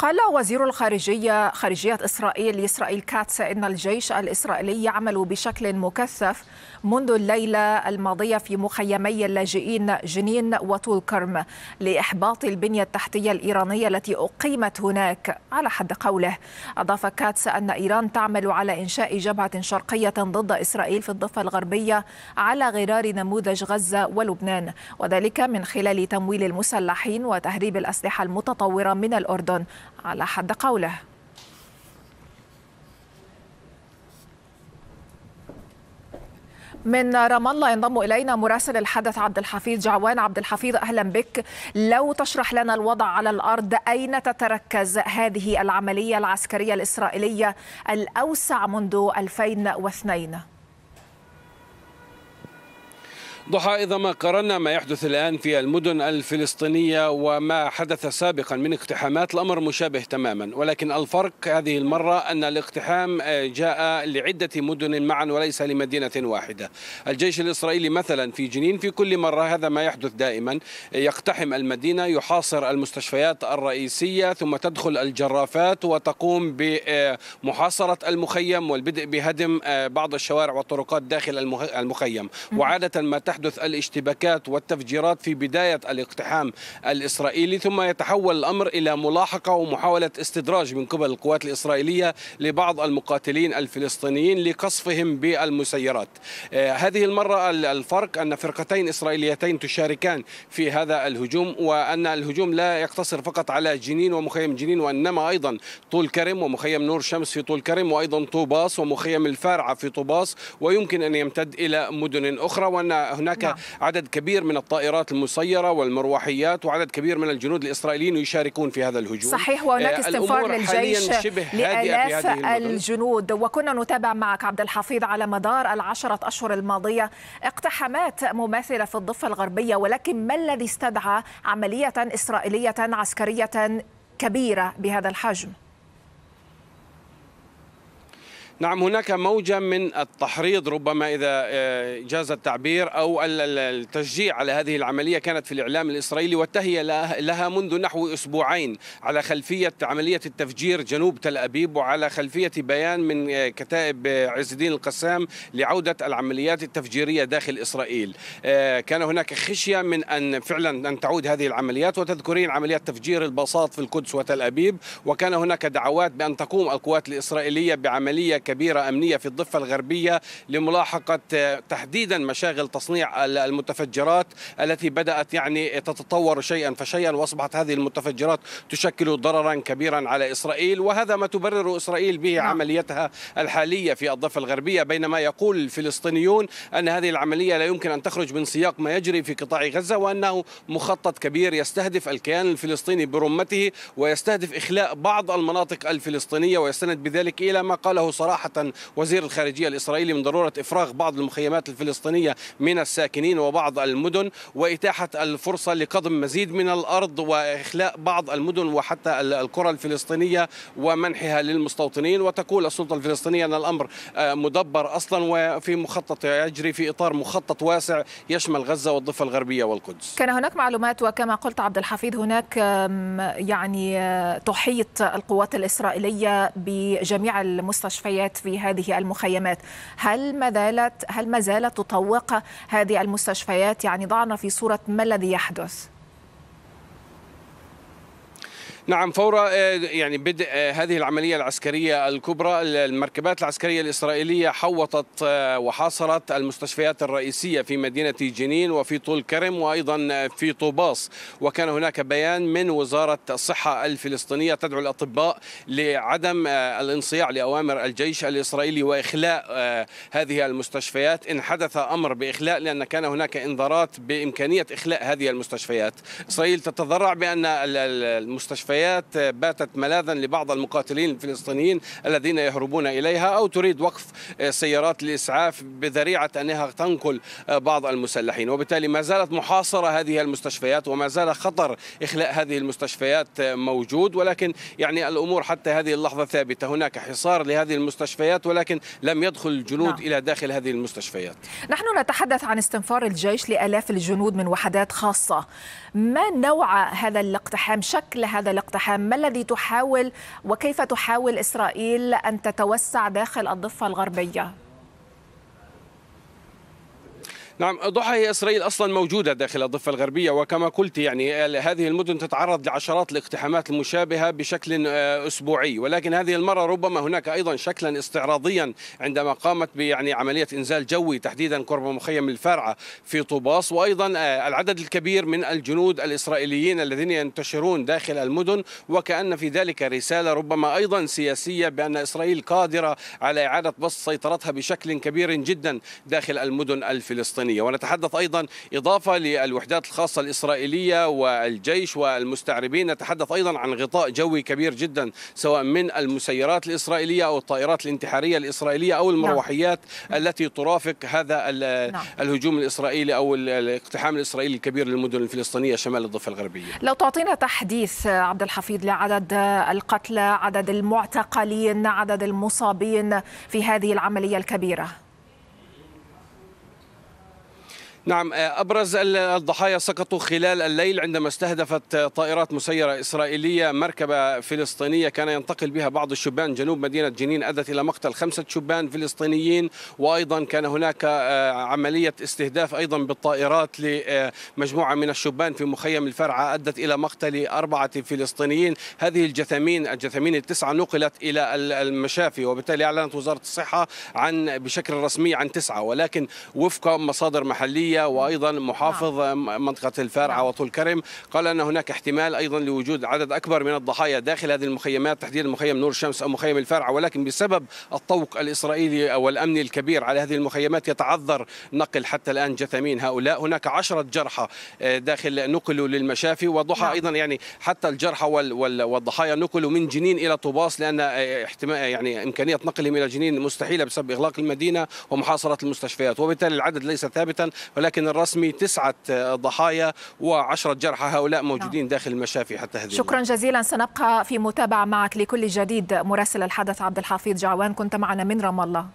قال وزير الخارجية خارجية إسرائيل إسرائيل كاتس إن الجيش الإسرائيلي يعمل بشكل مكثف منذ الليلة الماضية في مخيمي اللاجئين جنين وطول كرم لإحباط البنية التحتية الإيرانية التي أقيمت هناك على حد قوله أضاف كاتس أن إيران تعمل على إنشاء جبهة شرقية ضد إسرائيل في الضفة الغربية على غرار نموذج غزة ولبنان وذلك من خلال تمويل المسلحين وتهريب الأسلحة المتطورة من الأردن على حد قوله من رام الله ينضم الينا مراسل الحدث عبد الحفيظ جعوان عبد الحفيظ اهلا بك لو تشرح لنا الوضع على الارض اين تتركز هذه العمليه العسكريه الاسرائيليه الاوسع منذ 2002 ضحى إذا ما قارنا ما يحدث الآن في المدن الفلسطينية وما حدث سابقا من اقتحامات الأمر مشابه تماما ولكن الفرق هذه المرة أن الاقتحام جاء لعدة مدن معا وليس لمدينة واحدة الجيش الإسرائيلي مثلا في جنين في كل مرة هذا ما يحدث دائما يقتحم المدينة يحاصر المستشفيات الرئيسية ثم تدخل الجرافات وتقوم بمحاصرة المخيم والبدء بهدم بعض الشوارع والطرقات داخل المخيم وعادة ما تحدث تحدث الاشتباكات والتفجيرات في بداية الاقتحام الإسرائيلي ثم يتحول الأمر إلى ملاحقة ومحاولة استدراج من قبل القوات الإسرائيلية لبعض المقاتلين الفلسطينيين لقصفهم بالمسيرات آه، هذه المرة الفرق أن فرقتين إسرائيليتين تشاركان في هذا الهجوم وأن الهجوم لا يقتصر فقط على جنين ومخيم جنين وإنما أيضا طول كرم ومخيم نور شمس في طول كرم وأيضا طوباس ومخيم الفارعة في طوباس ويمكن أن يمتد إلى مدن أخرى وأن هناك نعم. عدد كبير من الطائرات المسيرة والمروحيات وعدد كبير من الجنود الإسرائيليين يشاركون في هذا الهجوم صحيح وهناك آه، استنفار للجيش لآلاف الجنود وكنا نتابع معك عبد الحفيظ على مدار العشرة أشهر الماضية اقتحامات مماثلة في الضفة الغربية ولكن ما الذي استدعى عملية إسرائيلية عسكرية كبيرة بهذا الحجم؟ نعم هناك موجة من التحريض ربما إذا آه، جاز التعبير أو التشجيع على هذه العملية كانت في الإعلام الإسرائيلي واتهي لها منذ نحو أسبوعين على خلفية عملية التفجير جنوب تل أبيب وعلى خلفية بيان من آه، كتائب آه، عز الدين القسام لعودة العمليات التفجيرية داخل إسرائيل كان هناك خشية من أن فعلا أن تعود هذه العمليات وتذكرين عمليات تفجير الباصات في القدس وتل أبيب وكان هناك دعوات بأن تقوم القوات الإسرائيلية بعملية كبيرة أمنية في الضفة الغربية لملاحقة آه، تحديدا مشاغل تصنيع المتفجرات التي بدأت يعني تتطور شيئا فشيئا وأصبحت هذه المتفجرات تشكل ضررا كبيرا على إسرائيل وهذا ما تبرر إسرائيل به نعم. عمليتها الحالية في الضفة الغربية بينما يقول الفلسطينيون أن هذه العملية لا يمكن أن تخرج من سياق ما يجري في قطاع غزة وأنه مخطط كبير يستهدف الكيان الفلسطيني برمته ويستهدف إخلاء بعض المناطق الفلسطينية ويستند بذلك إلى ما قاله صراحة صراحة وزير الخارجية الإسرائيلي من ضرورة إفراغ بعض المخيمات الفلسطينية من الساكنين وبعض المدن وإتاحة الفرصة لقضم مزيد من الأرض وإخلاء بعض المدن وحتى القرى الفلسطينية ومنحها للمستوطنين وتقول السلطة الفلسطينية أن الأمر آه، مدبر أصلا وفي مخطط يجري في إطار مخطط واسع يشمل غزة والضفة الغربية والقدس كان هناك معلومات وكما قلت عبد الحفيظ هناك يعني آه، تحيط القوات الإسرائيلية بجميع المستشفيات العمليات في هذه المخيمات هل ما زالت هل ما زالت تطوق هذه المستشفيات يعني ضعنا في صورة ما الذي يحدث نعم فور آه، يعني بدء آه، هذه العملية العسكرية الكبرى المركبات العسكرية الإسرائيلية حوطت آه، وحاصرت المستشفيات الرئيسية في مدينة جنين وفي طول كرم وأيضا في طوباس وكان هناك بيان من وزارة الصحة الفلسطينية تدعو الأطباء لعدم الانصياع لأوامر الجيش الإسرائيلي وإخلاء هذه المستشفيات إن حدث أمر بإخلاء لأن كان هناك إنذارات بإمكانية إخلاء هذه المستشفيات إسرائيل تتضرع بأن المستشفيات المستشفيات باتت ملاذا لبعض المقاتلين الفلسطينيين الذين يهربون إليها أو تريد وقف سيارات الإسعاف بذريعة أنها تنقل بعض المسلحين وبالتالي ما زالت محاصرة هذه المستشفيات وما زال خطر إخلاء هذه المستشفيات موجود ولكن يعني الأمور حتى هذه اللحظة ثابتة هناك حصار لهذه المستشفيات ولكن لم يدخل الجنود نعم. إلى داخل هذه المستشفيات نحن نتحدث عن استنفار الجيش لآلاف الجنود من وحدات خاصة ما نوع هذا الاقتحام شكل هذا الاقتحام الاقتحام ما الذي تحاول وكيف تحاول إسرائيل أن تتوسع داخل الضفة الغربية؟ نعم ضحى هي اسرائيل اصلا موجوده داخل الضفه الغربيه وكما قلت يعني هذه المدن تتعرض لعشرات الاقتحامات المشابهه بشكل آه، اسبوعي ولكن هذه المره ربما هناك ايضا شكلا استعراضيا عندما قامت بيعني عمليه انزال جوي تحديدا قرب مخيم الفارعه في طوباس وايضا آه، العدد الكبير من الجنود الاسرائيليين الذين ينتشرون داخل المدن وكان في ذلك رساله ربما ايضا سياسيه بان اسرائيل قادره على اعاده بسط سيطرتها بشكل كبير جدا داخل المدن الفلسطينيه الإيرانية ونتحدث أيضا إضافة للوحدات الخاصة الإسرائيلية والجيش والمستعربين نتحدث أيضا عن غطاء جوي كبير جدا سواء من المسيرات الإسرائيلية أو الطائرات الانتحارية الإسرائيلية أو نعم. المروحيات نعم. التي ترافق هذا نعم. الهجوم الإسرائيلي أو الاقتحام الإسرائيلي الكبير للمدن الفلسطينية شمال الضفة الغربية لو تعطينا تحديث عبد الحفيظ لعدد القتلى عدد المعتقلين عدد المصابين في هذه العملية الكبيرة نعم آه، أبرز الضحايا سقطوا خلال الليل عندما استهدفت طائرات مسيرة إسرائيلية مركبة فلسطينية كان ينتقل بها بعض الشبان جنوب مدينة جنين أدت إلى مقتل خمسة شبان فلسطينيين وأيضا كان هناك آه، عملية استهداف أيضا بالطائرات لمجموعة من الشبان في مخيم الفرعة أدت إلى مقتل أربعة فلسطينيين هذه الجثمين الجثمين التسعة نقلت إلى المشافي وبالتالي أعلنت وزارة الصحة عن بشكل رسمي عن تسعة ولكن وفق مصادر محلية الداخليه وأيضا محافظ نعم. منطقة الفارعة نعم. وطول كرم قال أن هناك احتمال أيضا لوجود عدد أكبر من الضحايا داخل هذه المخيمات تحديدا مخيم نور الشمس أو مخيم الفارعة ولكن بسبب الطوق الإسرائيلي أو الأمني الكبير على هذه المخيمات يتعذر نقل حتى الآن جثامين هؤلاء هناك عشرة جرحى داخل نقلوا للمشافي وضحى نعم. أيضا يعني حتى الجرحى والضحايا نقلوا من جنين إلى طوباس لأن احتمال يعني إمكانية نقلهم إلى جنين مستحيلة بسبب إغلاق المدينة ومحاصرة المستشفيات وبالتالي العدد ليس ثابتا ولكن الرسمي تسعة ضحايا وعشرة جرحى هؤلاء موجودين نعم. داخل المشافي حتى هذه شكرا جزيلا سنبقى في متابعة معك لكل جديد مراسل الحدث عبد الحفيظ جعوان كنت معنا من رام الله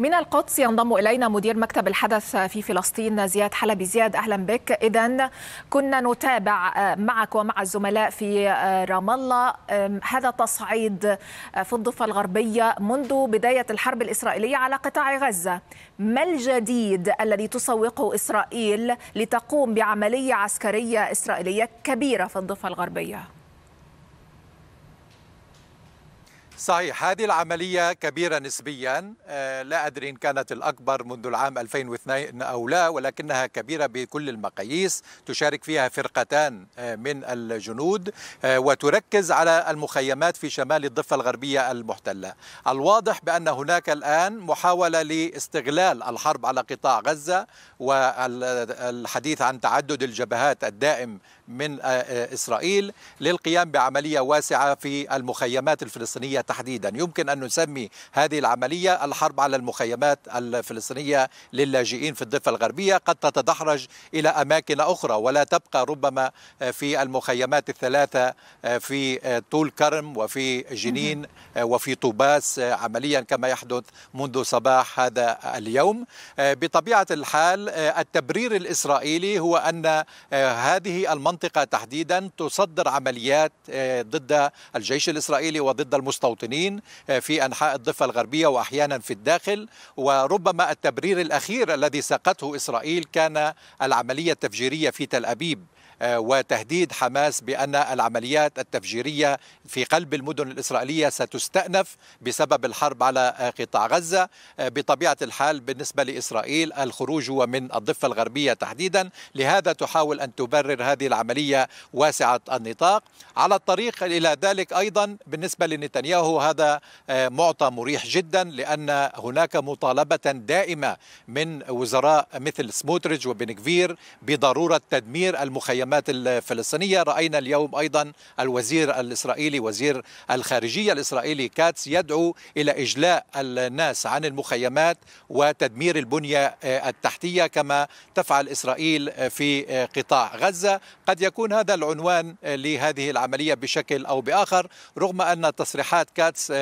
من القدس ينضم إلينا مدير مكتب الحدث في فلسطين زياد حلبي زياد أهلا بك إذا كنا نتابع آه، معك ومع الزملاء في آه، رام الله هذا تصعيد آه، في الضفة الغربية منذ بداية الحرب الإسرائيلية على قطاع غزة ما الجديد الذي تسوقه إسرائيل لتقوم بعملية عسكرية إسرائيلية كبيرة في الضفة الغربية؟ صحيح هذه العملية كبيرة نسبيا آه، لا أدري إن كانت الأكبر منذ العام 2002 أو لا ولكنها كبيرة بكل المقاييس تشارك فيها فرقتان آه، من الجنود آه، وتركز على المخيمات في شمال الضفة الغربية المحتلة الواضح بأن هناك الآن محاولة لاستغلال الحرب على قطاع غزة والحديث عن تعدد الجبهات الدائم من آه، آه، اسرائيل للقيام بعمليه واسعه في المخيمات الفلسطينيه تحديدا، يمكن ان نسمي هذه العمليه الحرب على المخيمات الفلسطينيه للاجئين في الضفه الغربيه، قد تتدحرج الى اماكن اخرى ولا تبقى ربما آه، في المخيمات الثلاثه في طول كرم وفي جنين وفي طوباس عمليا كما يحدث منذ صباح هذا اليوم. بطبيعه الحال آه، التبرير الإسرائيلي هو أن آه، هذه المنطقة تحديدا تصدر عمليات آه، ضد الجيش الإسرائيلي وضد المستوطنين في أنحاء الضفة الغربية وأحيانا في الداخل وربما التبرير الأخير الذي ساقته إسرائيل كان العملية التفجيرية في تل أبيب وتهديد حماس بأن العمليات التفجيرية في قلب المدن الإسرائيلية ستستأنف بسبب الحرب على قطاع غزة بطبيعة الحال بالنسبة لإسرائيل الخروج هو من الضفة الغربية تحديدا لهذا تحاول أن تبرر هذه العملية واسعة النطاق على الطريق إلى ذلك أيضا بالنسبة لنتنياهو هذا آه، معطى مريح جدا لأن هناك مطالبة دائمة من وزراء مثل سموتريج وبنكفير بضرورة تدمير المخيمات الازمات الفلسطينيه راينا اليوم ايضا الوزير الاسرائيلي وزير الخارجيه الاسرائيلي كاتس يدعو الى اجلاء الناس عن المخيمات وتدمير البنيه التحتيه كما تفعل اسرائيل في قطاع غزه قد يكون هذا العنوان لهذه العمليه بشكل او باخر رغم ان تصريحات كاتس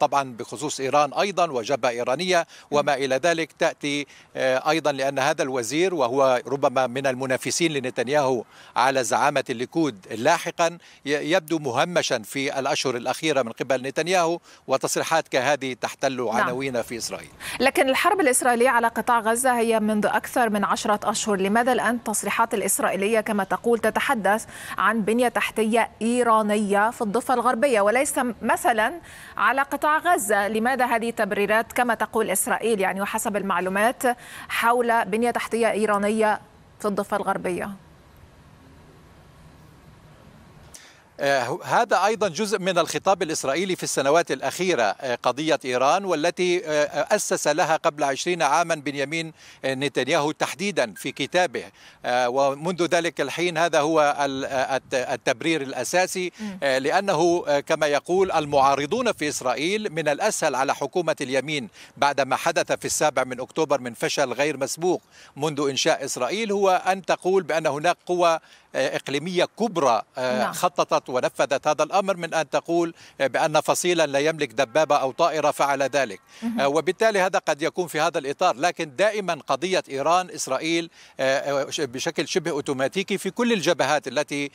طبعا بخصوص ايران ايضا وجبهه ايرانيه وما الى ذلك تاتي ايضا لان هذا الوزير وهو ربما من المنافسين لنتنياهو على زعامة الليكود لاحقا يبدو مهمشا في الأشهر الأخيرة من قبل نتنياهو وتصريحات كهذه تحتل نعم. عناوين في إسرائيل لكن الحرب الإسرائيلية على قطاع غزة هي منذ أكثر من عشرة أشهر لماذا الآن تصريحات الإسرائيلية كما تقول تتحدث عن بنية تحتية إيرانية في الضفة الغربية وليس مثلا على قطاع غزة لماذا هذه تبريرات كما تقول إسرائيل يعني وحسب المعلومات حول بنية تحتية إيرانية في الضفة الغربية آه، هذا ايضا جزء من الخطاب الاسرائيلي في السنوات الاخيره آه، قضيه ايران والتي آه، اسس لها قبل عشرين عاما بنيامين نتنياهو تحديدا في كتابه ومنذ ذلك الحين هذا هو التبرير الاساسي لانه كما يقول المعارضون في اسرائيل من الاسهل على حكومه اليمين بعد ما حدث في السابع من اكتوبر من فشل غير مسبوق منذ انشاء اسرائيل هو ان تقول بان هناك قوى آه، إقليمية كبرى آه، نعم. خططت ونفذت هذا الأمر من أن تقول بأن فصيلا لا يملك دبابة أو طائرة فعل ذلك آه، وبالتالي هذا قد يكون في هذا الإطار لكن دائما قضية إيران إسرائيل بشكل شبه أوتوماتيكي في كل الجبهات التي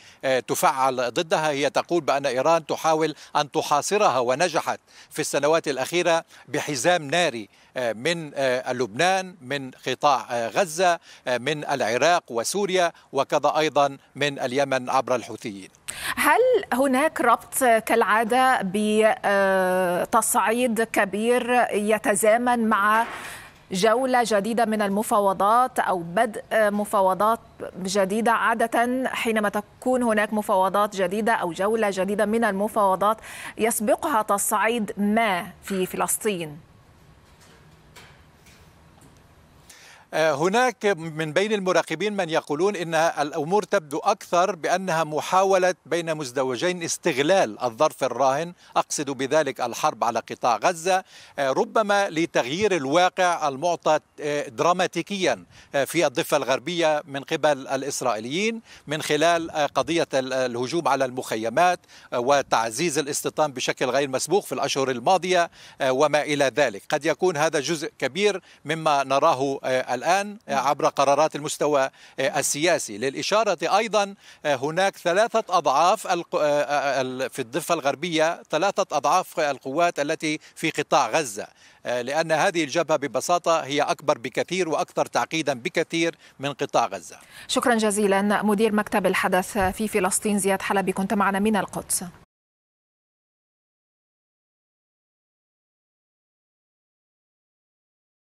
تفعل ضدها هي تقول بأن إيران تحاول أن تحاصرها ونجحت في السنوات الأخيرة بحزام ناري آه، من آه، لبنان من قطاع آه، غزة من العراق وسوريا وكذا أيضا من اليمن عبر الحوثيين هل هناك ربط كالعادة بتصعيد كبير يتزامن مع جولة جديدة من المفاوضات أو بدء مفاوضات جديدة عادة حينما تكون هناك مفاوضات جديدة أو جولة جديدة من المفاوضات يسبقها تصعيد ما في فلسطين آه، هناك من بين المراقبين من يقولون ان الامور تبدو اكثر بانها محاوله بين مزدوجين استغلال الظرف الراهن اقصد بذلك الحرب على قطاع غزه آه، ربما لتغيير الواقع المعطى آه، دراماتيكيا في الضفه الغربيه من قبل الاسرائيليين من خلال قضيه الهجوم على المخيمات وتعزيز الاستيطان بشكل غير مسبوق في الاشهر الماضيه وما الى ذلك قد يكون هذا جزء كبير مما نراه الآن آه، نعم. عبر قرارات المستوى آه، السياسي للإشارة أيضا آه، هناك ثلاثة أضعاف في الضفة الغربية ثلاثة أضعاف القوات التي في قطاع غزة لأن هذه الجبهة ببساطة هي أكبر بكثير وأكثر تعقيدا بكثير من قطاع غزة شكرا جزيلا مدير مكتب الحدث في فلسطين زياد حلبي كنت معنا من القدس